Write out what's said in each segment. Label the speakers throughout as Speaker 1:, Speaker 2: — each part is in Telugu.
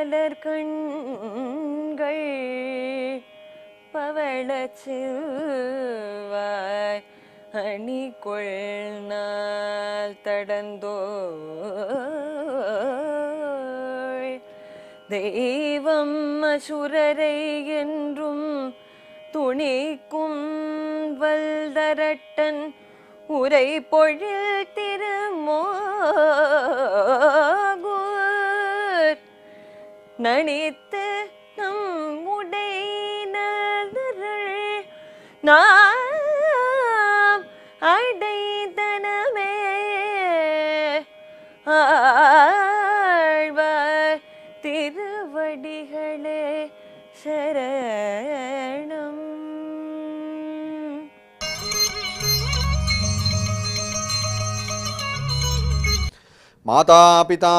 Speaker 1: மலர் கண்கள் பவளச்சு வாய் அணி கொள்நாள் தடந்தோ தெய்வம் அசுரரை என்றும் துணிக்கும் வல்தரட்டன் உரை பொழில் திருமோ நினைத்து நம் உடையினர்கள் நாம் அடை
Speaker 2: మాతాపితా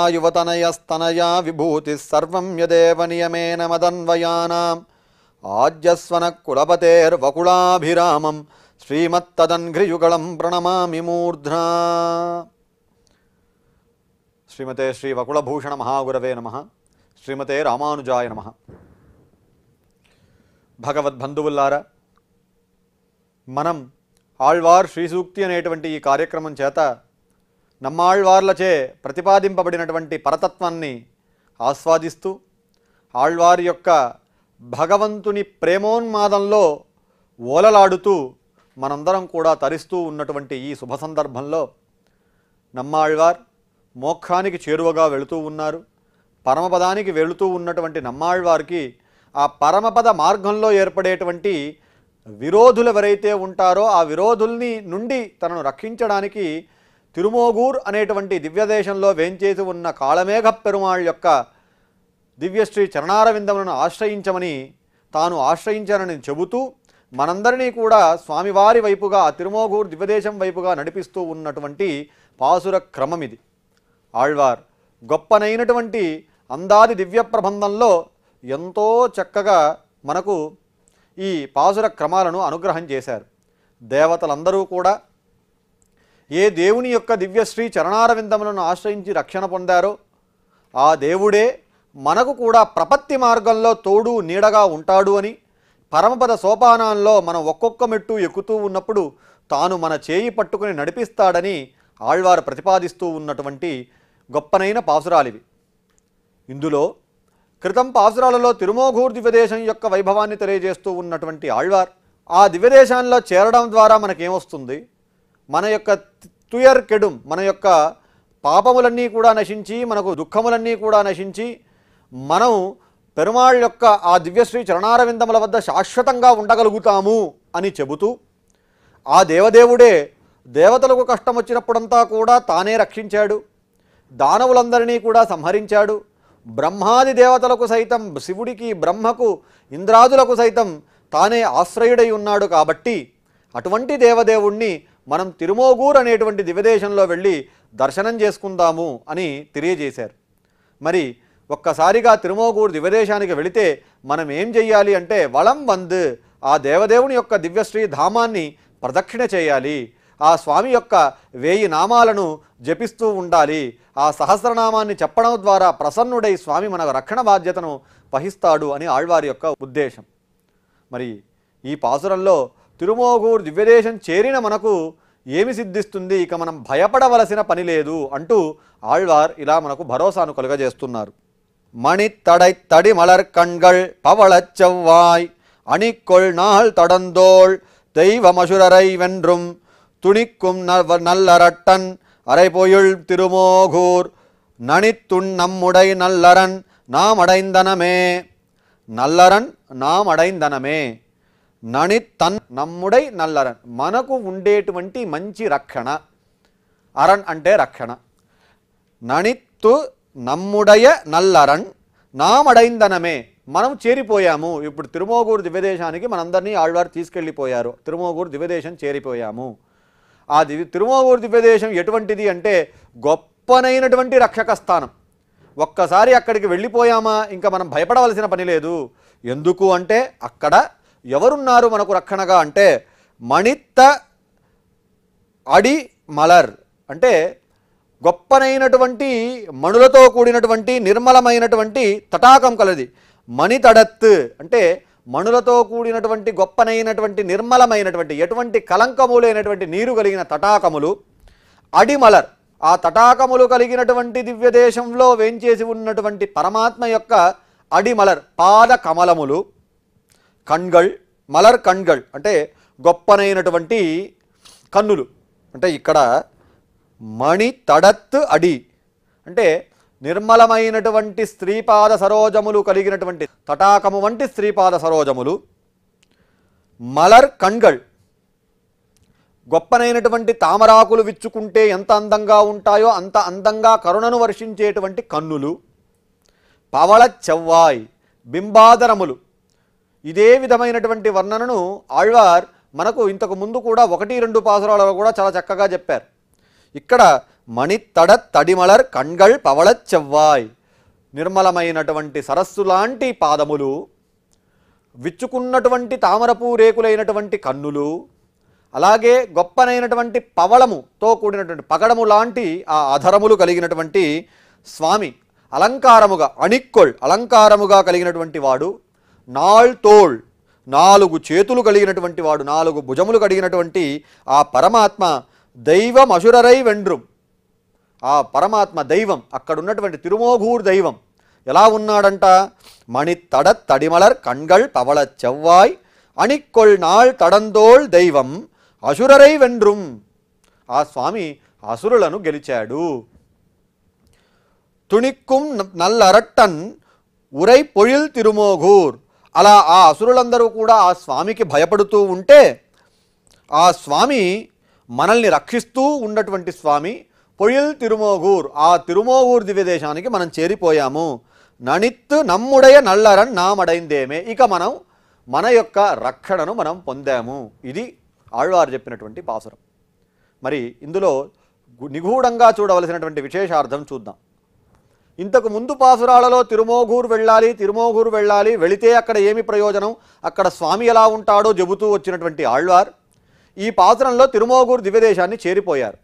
Speaker 2: విభూతి సర్వం యదేవ నియమేన మదన్వయానా ఆజ్యస్వన కులపతేర్వకుళాభిరామం శ్రీమత్తదన్ఘ్రియుగళం ప్రణమామి మూర్ధ్నా శ్రీమతే శ్రీ వకుళభూషణ మహాగురవే నమ శ్రీమతే రామానుజాయ నమ భగవద్బంధువుల్లారా మనం ఆళ్వార్ శ్రీసూక్తి అనేటువంటి ఈ కార్యక్రమం చేత నమ్మాళ్వార్లచే ప్రతిపాదింపబడినటువంటి పరతత్వాన్ని ఆస్వాదిస్తూ ఆళ్వారి యొక్క భగవంతుని ప్రేమోన్మాదంలో ఓలలాడుతూ మనందరం కూడా తరిస్తూ ఉన్నటువంటి ఈ శుభ సందర్భంలో నమ్మాళ్వార్ మోక్షానికి చేరువగా వెళుతూ ఉన్నారు పరమపదానికి వెళుతూ ఉన్నటువంటి నమ్మాళ్వారికి ఆ పరమపద మార్గంలో ఏర్పడేటువంటి విరోధులు ఎవరైతే ఉంటారో ఆ విరోధుల్ని నుండి తనను రక్షించడానికి తిరుమోగూర్ అనేటువంటి దివ్యదేశంలో వేంచేసి ఉన్న కాళమేఘ పెరుమాళ్ యొక్క దివ్యశ్రీ చరణారవిందములను ఆశ్రయించమని తాను ఆశ్రయించానని చెబుతూ మనందరినీ కూడా స్వామివారి వైపుగా తిరుమోగూర్ దివ్యదేశం వైపుగా నడిపిస్తూ ఉన్నటువంటి పాసుర క్రమం ఇది ఆళ్వార్ గొప్పనైనటువంటి అందాది దివ్య ప్రబంధంలో ఎంతో చక్కగా మనకు ఈ పాసుర క్రమాలను అనుగ్రహం చేశారు దేవతలందరూ కూడా ఏ దేవుని యొక్క దివ్యశ్రీ చరణారవిందములను ఆశ్రయించి రక్షణ పొందారో ఆ దేవుడే మనకు కూడా ప్రపత్తి మార్గంలో తోడు నీడగా ఉంటాడు అని పరమపద సోపానాల్లో మనం ఒక్కొక్క మెట్టు ఎక్కుతూ ఉన్నప్పుడు తాను మన చేయి పట్టుకుని నడిపిస్తాడని ఆళ్వారు ప్రతిపాదిస్తూ ఉన్నటువంటి గొప్పనైన పాసురాలివి ఇందులో క్రితం పాసురాలలో తిరుమోఘూర్ దివ్యదేశం యొక్క వైభవాన్ని తెలియజేస్తూ ఉన్నటువంటి ఆళ్వార్ ఆ దివ్యదేశాల్లో చేరడం ద్వారా మనకేమొస్తుంది మన యొక్క తుయర్ కెడుం మన యొక్క పాపములన్నీ కూడా నశించి మనకు దుఃఖములన్నీ కూడా నశించి మనం పెరుమాళ్ యొక్క ఆ దివ్యశ్రీ చరణారవిందముల వద్ద శాశ్వతంగా ఉండగలుగుతాము అని చెబుతూ ఆ దేవదేవుడే దేవతలకు కష్టం వచ్చినప్పుడంతా కూడా తానే రక్షించాడు దానవులందరినీ కూడా సంహరించాడు బ్రహ్మాది దేవతలకు సైతం శివుడికి బ్రహ్మకు ఇంద్రాదులకు సైతం తానే ఆశ్రయుడై ఉన్నాడు కాబట్టి అటువంటి దేవదేవుణ్ణి మనం తిరుమోగూర్ అనేటువంటి దివ్యదేశంలో వెళ్ళి దర్శనం చేసుకుందాము అని తెలియజేశారు మరి ఒక్కసారిగా తిరుమోగూరు దివ్యదేశానికి వెళితే మనం ఏం చెయ్యాలి అంటే వలం వంద్ ఆ దేవదేవుని యొక్క దివ్యశ్రీ ధామాన్ని ప్రదక్షిణ చేయాలి ఆ స్వామి యొక్క వేయి నామాలను జపిస్తూ ఉండాలి ఆ సహస్రనామాన్ని చెప్పడం ద్వారా ప్రసన్నుడై స్వామి మన రక్షణ బాధ్యతను వహిస్తాడు అని ఆళ్వారి యొక్క ఉద్దేశం మరి ఈ పాసురంలో తిరుమోగూరు దివ్యదేశం చేరిన మనకు ఏమి సిద్ధిస్తుంది ఇక మనం భయపడవలసిన పని లేదు అంటూ ఆళ్వార్ ఇలా మనకు భరోసాను కలుగజేస్తున్నారు మణి తడై తడి మలర్ కణ్గళ్ పవళ చెవ్వాయ్ అణి కొల్ నాల్ తడందోళ్ దైవ మసురై వెండ్రుం తుణిక్కుం నవ నల్లరట్టన్ అరైపోయుల్ తిరుమోఘూర్ నణిత్తుణ్ నమ్ముడై నల్లరన్ నామడైందనమే నల్లరన్ నామడైందనమే నణి తన్ నమ్ముడై నల్లరన్ మనకు ఉండేటువంటి మంచి రక్షణ అరణ్ అంటే రక్షణ నణిత్తు నమ్ముడయ నల్లరన్ నామడైందనమే మనం చేరిపోయాము ఇప్పుడు తిరుమోగూరు దివ్యదేశానికి మనందరినీ ఆళ్వారు తీసుకెళ్ళిపోయారు తిరుమోగూరు దివ్యదేశం చేరిపోయాము ఆ దివ్య తిరుమోగూరు దివ్యదేశం ఎటువంటిది అంటే గొప్పనైనటువంటి రక్షక స్థానం ఒక్కసారి అక్కడికి వెళ్ళిపోయామా ఇంకా మనం భయపడవలసిన పని లేదు ఎందుకు అంటే అక్కడ ఎవరున్నారు మనకు రక్షణగా అంటే మణిత్త అడి మలర్ అంటే గొప్పనైనటువంటి మణులతో కూడినటువంటి నిర్మలమైనటువంటి తటాకం కలది మణితడత్ అంటే మణులతో కూడినటువంటి గొప్పనైనటువంటి నిర్మలమైనటువంటి ఎటువంటి కలంకములు అయినటువంటి నీరు కలిగిన తటాకములు అడిమలర్ ఆ తటాకములు కలిగినటువంటి దివ్యదేశంలో వేంచేసి ఉన్నటువంటి పరమాత్మ యొక్క అడిమలర్ పాద కమలములు కణ్గళ్ మలర్ కణ్గల్ అంటే గొప్పనైనటువంటి కన్నులు అంటే ఇక్కడ మణి తడత్ అడి అంటే నిర్మలమైనటువంటి స్త్రీపాద సరోజములు కలిగినటువంటి తటాకము వంటి స్త్రీపాద సరోజములు మలర్ కణ్గళ్ గొప్పనైనటువంటి తామరాకులు విచ్చుకుంటే ఎంత అందంగా ఉంటాయో అంత అందంగా కరుణను వర్షించేటువంటి కన్నులు పవళ చెవ్వాయి బింబాదరములు ఇదే విధమైనటువంటి వర్ణనను ఆళ్వార్ మనకు ఇంతకు ముందు కూడా ఒకటి రెండు పాసురాలలో కూడా చాలా చక్కగా చెప్పారు ఇక్కడ మణితడ తడిమలర్ కణ్గళ్ పవళ చెవ్వాయ్ నిర్మలమైనటువంటి సరస్సు లాంటి పాదములు విచ్చుకున్నటువంటి తామరపు రేకులైనటువంటి కన్నులు అలాగే గొప్పనైనటువంటి పవళముతో కూడినటువంటి పగడము లాంటి ఆ అధరములు కలిగినటువంటి స్వామి అలంకారముగా అణిక్కొళ్ అలంకారముగా కలిగినటువంటి వాడు నాల్ తోల్ నాలుగు చేతులు కలిగినటువంటి వాడు నాలుగు భుజములు కలిగినటువంటి ఆ పరమాత్మ దైవం అసురరై వెండ్రుం ఆ పరమాత్మ దైవం అక్కడ ఉన్నటువంటి తిరుమోఘూర్ దైవం ఎలా ఉన్నాడంట మణి తడ తడిమలర్ కణ్గళ్ పవళ చెవ్వాయ్ అణిక్కొల్ నాళ్ తడందోళ్ దైవం అసురరై వెండ్రుం ఆ స్వామి అసురులను గెలిచాడు తుణిక్కుం నల్లరట్టన్ ఉరై పొయిల్ తిరుమోఘూర్ అలా ఆ అసురులందరూ కూడా ఆ స్వామికి భయపడుతూ ఉంటే ఆ స్వామి మనల్ని రక్షిస్తూ ఉన్నటువంటి స్వామి పొయిల్ తిరుమోగూర్ ఆ తిరుమోగూర్ దేశానికి మనం చేరిపోయాము నణిత్తు నమ్ముడయ నల్లరన్ నామడైందేమే ఇక మనం మన యొక్క రక్షణను మనం పొందాము ఇది ఆళ్వారు చెప్పినటువంటి పాసురం మరి ఇందులో నిగూఢంగా చూడవలసినటువంటి విశేషార్థం చూద్దాం ఇంతకు ముందు పాసురాలలో తిరుమోగూరు వెళ్ళాలి తిరుమోగూరు వెళ్ళాలి వెళితే అక్కడ ఏమి ప్రయోజనం అక్కడ స్వామి ఎలా ఉంటాడో చెబుతూ వచ్చినటువంటి ఆళ్వార్ ఈ పాసురంలో తిరుమోగూరు దివ్యదేశాన్ని చేరిపోయారు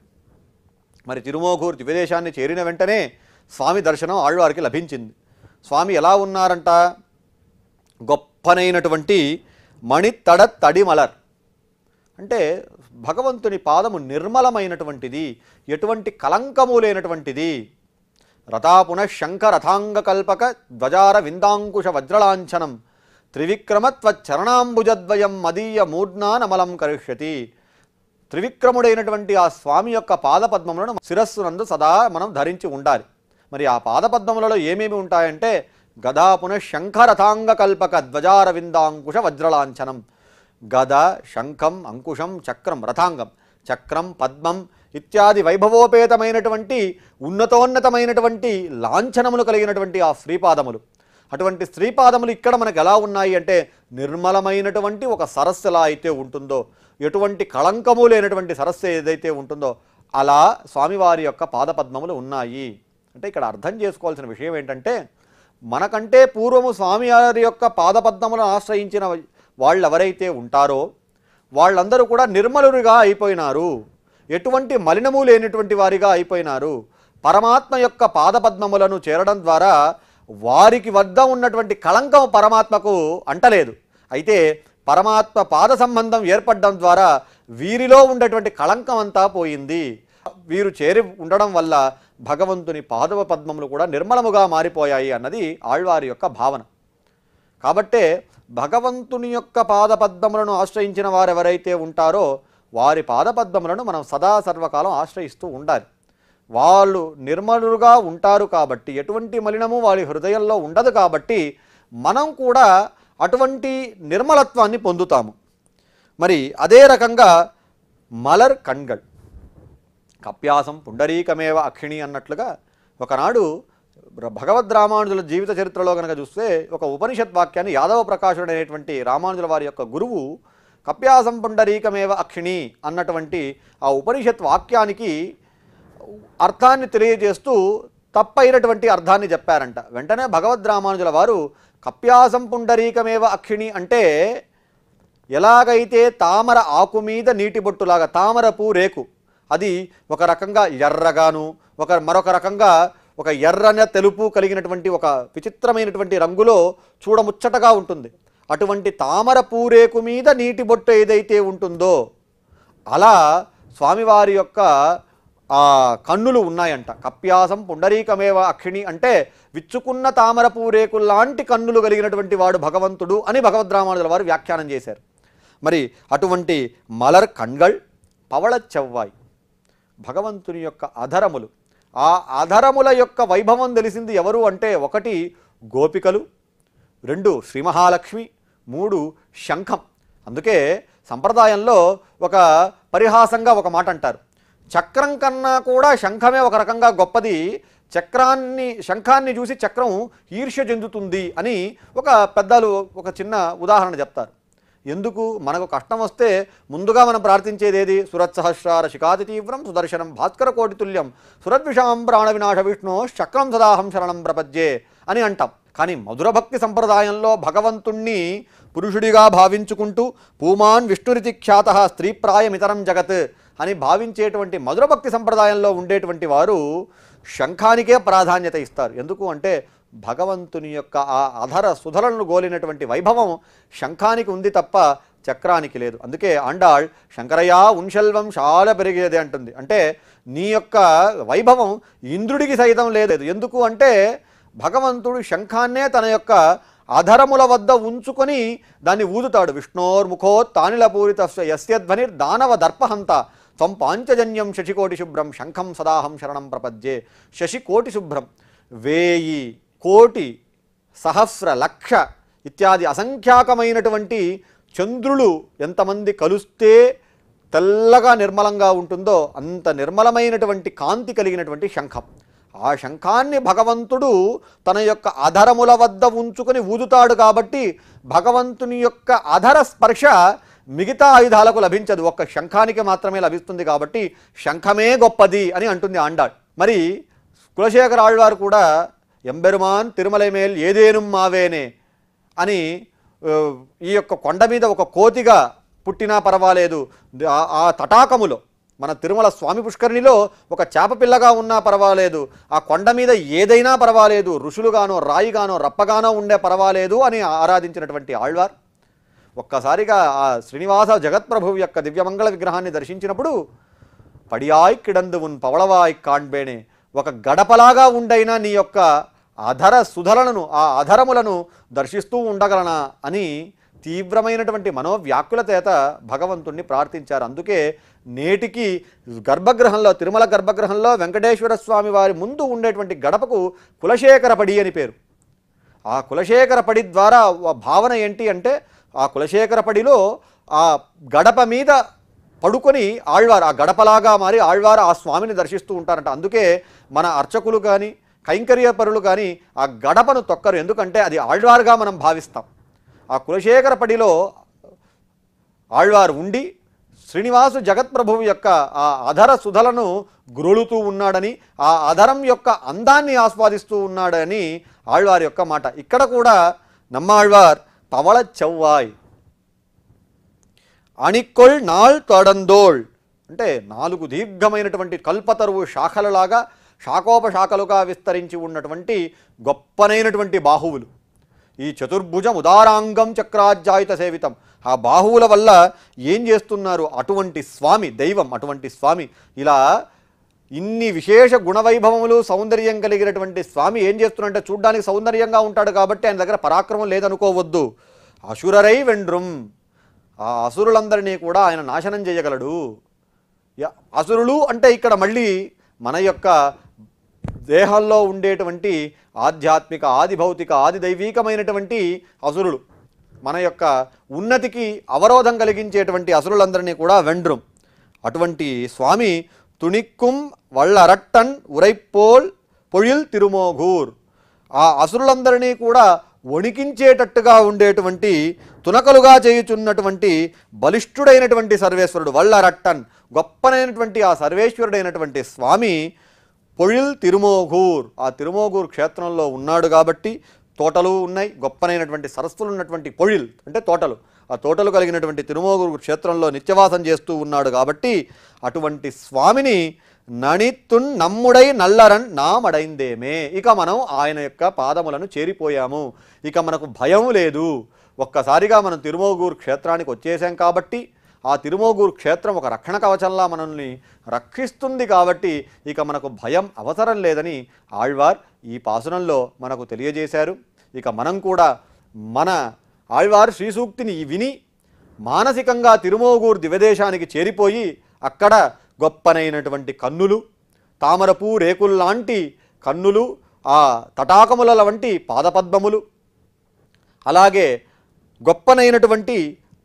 Speaker 2: మరి తిరుమోగూరు దివ్యదేశాన్ని చేరిన వెంటనే స్వామి దర్శనం ఆళ్వారికి లభించింది స్వామి ఎలా ఉన్నారంట గొప్పనైనటువంటి మణితడ తడిమలర్ అంటే భగవంతుని పాదము నిర్మలమైనటువంటిది ఎటువంటి కలంకము లేనటువంటిది రథాపున శంఖరథాంగకల్పక ధ్వజార విందాంకుశ వజ్రలాంఛనం చరణాంబుజద్వయం మదీయ నమలం కరిష్యతి త్రివిక్రముడైనటువంటి ఆ స్వామి యొక్క పాదపద్మములను శిరస్సునందు సదా మనం ధరించి ఉండాలి మరి ఆ పాదపద్మములలో ఏమేమి ఉంటాయంటే గదాపున శంఖరథాంగ కల్పక విందాంకుశ వజ్రలాంఛనం గద శంఖం అంకుశం చక్రం రథాంగం చక్రం పద్మం ఇత్యాది వైభవోపేతమైనటువంటి ఉన్నతోన్నతమైనటువంటి లాంఛనములు కలిగినటువంటి ఆ శ్రీపాదములు అటువంటి శ్రీపాదములు ఇక్కడ మనకు ఎలా ఉన్నాయి అంటే నిర్మలమైనటువంటి ఒక సరస్సు ఎలా అయితే ఉంటుందో ఎటువంటి కళంకము లేనటువంటి సరస్సు ఏదైతే ఉంటుందో అలా స్వామివారి యొక్క పాదపద్మములు ఉన్నాయి అంటే ఇక్కడ అర్థం చేసుకోవాల్సిన విషయం ఏంటంటే మనకంటే పూర్వము స్వామివారి యొక్క పాదపద్మములను ఆశ్రయించిన వాళ్ళు ఎవరైతే ఉంటారో వాళ్ళందరూ కూడా నిర్మలుగా అయిపోయినారు ఎటువంటి మలినము లేనిటువంటి వారిగా అయిపోయినారు పరమాత్మ యొక్క పాదపద్మములను చేరడం ద్వారా వారికి వద్ద ఉన్నటువంటి కళంకం పరమాత్మకు అంటలేదు అయితే పరమాత్మ పాద సంబంధం ఏర్పడడం ద్వారా వీరిలో ఉండేటువంటి కళంకం అంతా పోయింది వీరు చేరి ఉండడం వల్ల భగవంతుని పాదవ పద్మములు కూడా నిర్మలముగా మారిపోయాయి అన్నది ఆళ్వారి యొక్క భావన కాబట్టే భగవంతుని యొక్క పాదపద్మములను ఆశ్రయించిన వారెవరైతే ఉంటారో వారి పాదపద్మములను మనం సదా సర్వకాలం ఆశ్రయిస్తూ ఉండాలి వాళ్ళు నిర్మలుగా ఉంటారు కాబట్టి ఎటువంటి మలినము వారి హృదయంలో ఉండదు కాబట్టి మనం కూడా అటువంటి నిర్మలత్వాన్ని పొందుతాము మరి అదే రకంగా మలర్ కణ్గడ్ కప్యాసం పుండరీకమేవ అక్షిణి అన్నట్లుగా ఒకనాడు భగవద్ రామానుజుల జీవిత చరిత్రలో కనుక చూస్తే ఒక ఉపనిషత్ వాక్యాన్ని యాదవ ప్రకాశుడు అనేటువంటి రామానుజుల వారి యొక్క గురువు కప్యాసం పుండరీకమేవ అక్షిణి అన్నటువంటి ఆ ఉపనిషత్ వాక్యానికి అర్థాన్ని తెలియజేస్తూ తప్పైనటువంటి అర్థాన్ని చెప్పారంట వెంటనే భగవద్ రామానుజుల వారు కప్యాసం పుండరీకమేవ అక్షిణి అంటే ఎలాగైతే తామర ఆకు మీద నీటి బొట్టులాగా తామర పూ రేకు అది ఒక రకంగా ఎర్రగాను ఒక మరొక రకంగా ఒక ఎర్రన తెలుపు కలిగినటువంటి ఒక విచిత్రమైనటువంటి రంగులో చూడముచ్చటగా ఉంటుంది అటువంటి తామర పూరేకు మీద నీటి బొట్టు ఏదైతే ఉంటుందో అలా స్వామివారి యొక్క ఆ కన్నులు ఉన్నాయంట కప్యాసం పుండరీకమేవ అక్షిణి అంటే విచ్చుకున్న తామర పూరేకు లాంటి కన్నులు కలిగినటువంటి వాడు భగవంతుడు అని భగవద్రామానుజుల వారు వ్యాఖ్యానం చేశారు మరి అటువంటి మలర్ కణ్గళ్ పవళ చెవ్వాయి భగవంతుని యొక్క అధరములు ఆ ఆధారముల యొక్క వైభవం తెలిసింది ఎవరు అంటే ఒకటి గోపికలు రెండు శ్రీ మహాలక్ష్మి మూడు శంఖం అందుకే సంప్రదాయంలో ఒక పరిహాసంగా ఒక మాట అంటారు చక్రం కన్నా కూడా శంఖమే ఒక రకంగా గొప్పది చక్రాన్ని శంఖాన్ని చూసి చక్రం ఈర్ష్య చెందుతుంది అని ఒక పెద్దలు ఒక చిన్న ఉదాహరణ చెప్తారు ఎందుకు మనకు కష్టం వస్తే ముందుగా మనం ప్రార్థించేది ఏది సురత్సహస్రార శిఖాతి తీవ్రం సుదర్శనం భాస్కర కోటి తుల్యం సురద్విషాం ప్రాణ వినాశ విష్ణు శక్రం సదాహం శరణం ప్రపద్యే అని అంటాం కానీ మధుర భక్తి సంప్రదాయంలో భగవంతుణ్ణి పురుషుడిగా భావించుకుంటూ పూమాన్ విష్ణురితి ఖ్యాత స్త్రీప్రాయమితరం జగత్ అని భావించేటువంటి మధుర భక్తి సంప్రదాయంలో ఉండేటువంటి వారు శంఖానికే ప్రాధాన్యత ఇస్తారు ఎందుకు అంటే భగవంతుని యొక్క ఆ అధర సుధలను గోలినటువంటి వైభవం శంఖానికి ఉంది తప్ప చక్రానికి లేదు అందుకే అండాళ్ శంకరయ్యా ఉంశల్వం చాలా పెరిగేది అంటుంది అంటే నీ యొక్క వైభవం ఇంద్రుడికి సైతం లేదు ఎందుకు అంటే భగవంతుడు శంఖాన్నే తన యొక్క అధరముల వద్ద ఉంచుకొని దాన్ని ఊదుతాడు విష్ణోర్ముఖో తానిలపూరిత యస్యధ్వనిర్ దానవ దర్పహంత త్వం పాంచజన్యం శశికోటి శుభ్రం శంఖం సదాహం శరణం ప్రపద్యే శశికోటి శుభ్రం వేయి కోటి సహస్ర లక్ష ఇత్యాది అసంఖ్యాకమైనటువంటి చంద్రులు ఎంతమంది కలుస్తే తెల్లగా నిర్మలంగా ఉంటుందో అంత నిర్మలమైనటువంటి కాంతి కలిగినటువంటి శంఖం ఆ శంఖాన్ని భగవంతుడు తన యొక్క అధరముల వద్ద ఉంచుకొని ఊదుతాడు కాబట్టి భగవంతుని యొక్క అధర స్పర్శ మిగతా ఆయుధాలకు లభించదు ఒక్క శంఖానికి మాత్రమే లభిస్తుంది కాబట్టి శంఖమే గొప్పది అని అంటుంది ఆండాడు మరి కులశేఖర వారు కూడా ఎంబెరుమాన్ తిరుమలై మేల్ ఏదేనుం మావేనే అని ఈ యొక్క కొండ మీద ఒక కోతిగా పుట్టినా పర్వాలేదు ఆ తటాకములో మన తిరుమల స్వామి పుష్కరిణిలో ఒక చేప పిల్లగా ఉన్నా పర్వాలేదు ఆ కొండ మీద ఏదైనా పర్వాలేదు ఋషులుగానో రాయిగానో రప్పగానో ఉండే పర్వాలేదు అని ఆరాధించినటువంటి ఆళ్వార్ ఒక్కసారిగా ఆ శ్రీనివాస జగత్ప్రభువు యొక్క దివ్యమంగళ విగ్రహాన్ని దర్శించినప్పుడు పడియాయ్ కిడందువున్ పవళవాయ్ కాండ్బేణే ఒక గడపలాగా ఉండైనా నీ యొక్క అధర సుధలను ఆ అధరములను దర్శిస్తూ ఉండగలనా అని తీవ్రమైనటువంటి మనోవ్యాకుల చేత భగవంతుణ్ణి ప్రార్థించారు అందుకే నేటికి గర్భగృహంలో తిరుమల గర్భగృహంలో వెంకటేశ్వర స్వామి వారి ముందు ఉండేటువంటి గడపకు కులశేఖరపడి అని పేరు ఆ కులశేఖరపడి ద్వారా భావన ఏంటి అంటే ఆ కులశేఖరపడిలో ఆ గడప మీద పడుకొని ఆళ్వారు ఆ గడపలాగా మారి ఆళ్వారు ఆ స్వామిని దర్శిస్తూ ఉంటారంట అందుకే మన అర్చకులు కానీ కైంకర్యపరులు కానీ ఆ గడపను తొక్కరు ఎందుకంటే అది ఆళ్వారుగా మనం భావిస్తాం ఆ కులశేఖరపడిలో ఆళ్వారు ఉండి శ్రీనివాసు జగత్ప్రభువు యొక్క ఆ అధర సుధలను గ్రోలుతూ ఉన్నాడని ఆ అధరం యొక్క అందాన్ని ఆస్వాదిస్తూ ఉన్నాడని ఆళ్వారి యొక్క మాట ఇక్కడ కూడా నమ్మాళ్వార్ పవళ చెవ్వాయ్ అణికొల్ నాళ్ తడందోళ్ అంటే నాలుగు దీర్ఘమైనటువంటి కల్పతరువు శాఖలలాగా శాఖోపశాఖలుగా విస్తరించి ఉన్నటువంటి గొప్పనైనటువంటి బాహువులు ఈ చతుర్భుజం ఉదారాంగం చక్రాజ్యాయుత సేవితం ఆ బాహువుల వల్ల ఏం చేస్తున్నారు అటువంటి స్వామి దైవం అటువంటి స్వామి ఇలా ఇన్ని విశేష గుణవైభవములు సౌందర్యం కలిగినటువంటి స్వామి ఏం చేస్తున్నారంటే చూడ్డానికి సౌందర్యంగా ఉంటాడు కాబట్టి ఆయన దగ్గర పరాక్రమం లేదనుకోవద్దు అసురై వెండ్రుం ఆ అసురులందరినీ కూడా ఆయన నాశనం చేయగలడు అసురులు అంటే ఇక్కడ మళ్ళీ మన యొక్క దేహంలో ఉండేటువంటి ఆధ్యాత్మిక ఆది భౌతిక ఆది దైవీకమైనటువంటి అసురులు మన యొక్క ఉన్నతికి అవరోధం కలిగించేటువంటి అసురులందరినీ కూడా వెండ్రం అటువంటి స్వామి తుణిక్కుం వళ్ళరట్టన్ ఉరైపోల్ పొయిల్ తిరుమోఘూర్ ఆ అసురులందరినీ కూడా వణికించేటట్టుగా ఉండేటువంటి తునకలుగా చేయుచున్నటువంటి బలిష్ఠుడైనటువంటి సర్వేశ్వరుడు వళ్ళరట్టన్ గొప్పనైనటువంటి ఆ సర్వేశ్వరుడైనటువంటి స్వామి పొయిల్ తిరుమోగూర్ ఆ తిరుమోగూర్ క్షేత్రంలో ఉన్నాడు కాబట్టి తోటలు ఉన్నాయి గొప్పనైనటువంటి సరస్సులు ఉన్నటువంటి పొయిల్ అంటే తోటలు ఆ తోటలు కలిగినటువంటి తిరుమోగూరు క్షేత్రంలో నిత్యవాసం చేస్తూ ఉన్నాడు కాబట్టి అటువంటి స్వామిని నణిత్తున్ నమ్ముడై నల్లరన్ నామడైందేమే ఇక మనం ఆయన యొక్క పాదములను చేరిపోయాము ఇక మనకు భయం లేదు ఒక్కసారిగా మనం తిరుమోగూరు క్షేత్రానికి వచ్చేసాం కాబట్టి ఆ తిరుమోగూరు క్షేత్రం ఒక రక్షణ కవచంలా మనల్ని రక్షిస్తుంది కాబట్టి ఇక మనకు భయం అవసరం లేదని ఆళ్వార్ ఈ పాసనంలో మనకు తెలియజేశారు ఇక మనం కూడా మన ఆళ్వారు శ్రీసూక్తిని విని మానసికంగా తిరుమోగూరు దివదేశానికి చేరిపోయి అక్కడ గొప్పనైనటువంటి కన్నులు తామరపు రేకుల్లాంటి కన్నులు ఆ తటాకముల వంటి పాదపద్మములు అలాగే గొప్పనైనటువంటి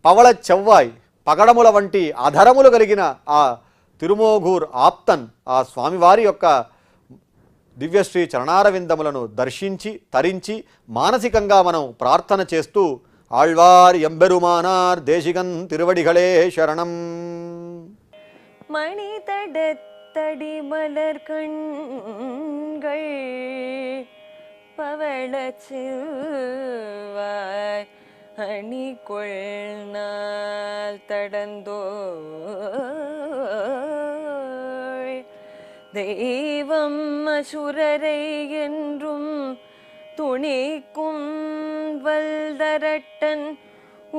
Speaker 2: పవళ చెవ్వాయి పగడముల వంటి అధరములు కలిగిన ఆ తిరుమోఘూర్ ఆప్తన్ ఆ స్వామివారి యొక్క దివ్యశ్రీ చరణారవిందములను దర్శించి తరించి మానసికంగా మనం ప్రార్థన చేస్తూ ఆళ్వార్ ఎంబెరుమానార్ దేశిగన్ తిరువడిகளே శరణం
Speaker 1: மணிதடத்தடி மலர் கண்கள் பவளச்சில்வாய் அணி கொள்நாள் தடந்தோ தெய்வம் அசுரரை என்றும் துணிக்கும் வல்தரட்டன்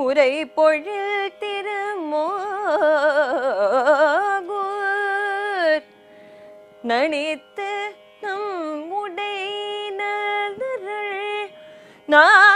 Speaker 1: உரை பொழில் திருமோகூர் நனித்து நம் உடை நான்